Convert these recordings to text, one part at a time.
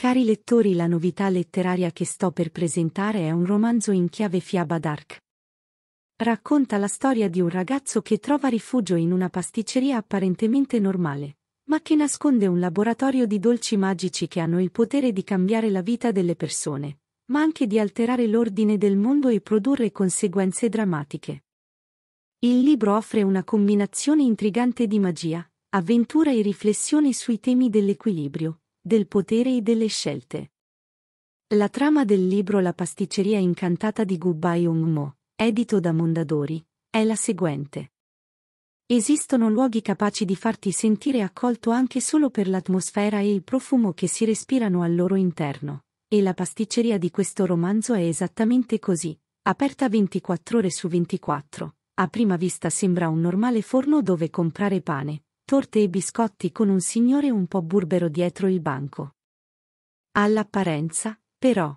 Cari lettori la novità letteraria che sto per presentare è un romanzo in chiave fiaba dark. Racconta la storia di un ragazzo che trova rifugio in una pasticceria apparentemente normale, ma che nasconde un laboratorio di dolci magici che hanno il potere di cambiare la vita delle persone, ma anche di alterare l'ordine del mondo e produrre conseguenze drammatiche. Il libro offre una combinazione intrigante di magia, avventura e riflessione sui temi dell'equilibrio, del potere e delle scelte. La trama del libro La pasticceria incantata di Gubai Ung-mo, edito da Mondadori, è la seguente. Esistono luoghi capaci di farti sentire accolto anche solo per l'atmosfera e il profumo che si respirano al loro interno, e la pasticceria di questo romanzo è esattamente così, aperta 24 ore su 24. A prima vista sembra un normale forno dove comprare pane, torte e biscotti con un signore un po' burbero dietro il banco. All'apparenza, però.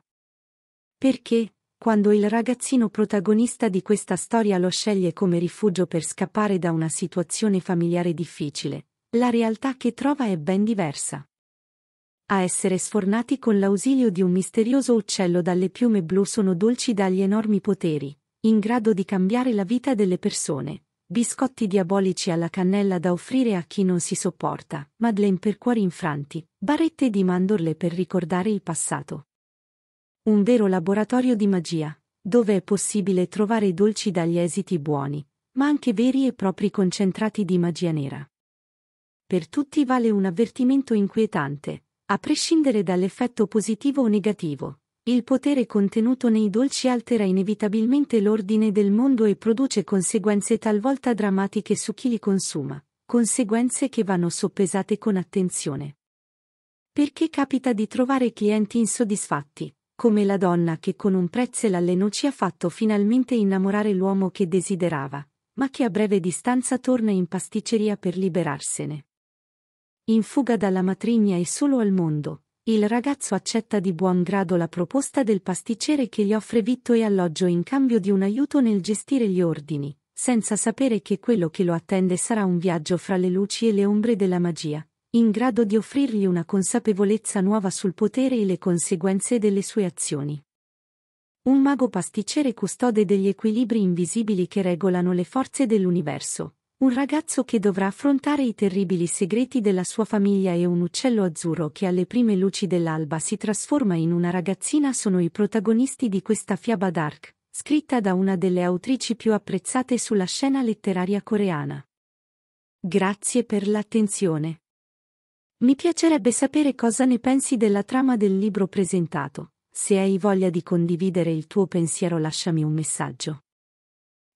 Perché, quando il ragazzino protagonista di questa storia lo sceglie come rifugio per scappare da una situazione familiare difficile, la realtà che trova è ben diversa. A essere sfornati con l'ausilio di un misterioso uccello dalle piume blu sono dolci dagli enormi poteri, in grado di cambiare la vita delle persone, biscotti diabolici alla cannella da offrire a chi non si sopporta, Madeleine per cuori infranti, barrette di mandorle per ricordare il passato. Un vero laboratorio di magia, dove è possibile trovare dolci dagli esiti buoni, ma anche veri e propri concentrati di magia nera. Per tutti vale un avvertimento inquietante, a prescindere dall'effetto positivo o negativo, il potere contenuto nei dolci altera inevitabilmente l'ordine del mondo e produce conseguenze talvolta drammatiche su chi li consuma, conseguenze che vanno soppesate con attenzione. Perché capita di trovare clienti insoddisfatti, come la donna che con un prezzel alle noci ha fatto finalmente innamorare l'uomo che desiderava, ma che a breve distanza torna in pasticceria per liberarsene. In fuga dalla matrigna e solo al mondo, il ragazzo accetta di buon grado la proposta del pasticcere che gli offre vitto e alloggio in cambio di un aiuto nel gestire gli ordini, senza sapere che quello che lo attende sarà un viaggio fra le luci e le ombre della magia, in grado di offrirgli una consapevolezza nuova sul potere e le conseguenze delle sue azioni. Un mago pasticcere custode degli equilibri invisibili che regolano le forze dell'universo, un ragazzo che dovrà affrontare i terribili segreti della sua famiglia e un uccello azzurro che alle prime luci dell'alba si trasforma in una ragazzina sono i protagonisti di questa fiaba dark, scritta da una delle autrici più apprezzate sulla scena letteraria coreana. Grazie per l'attenzione. Mi piacerebbe sapere cosa ne pensi della trama del libro presentato. Se hai voglia di condividere il tuo pensiero lasciami un messaggio.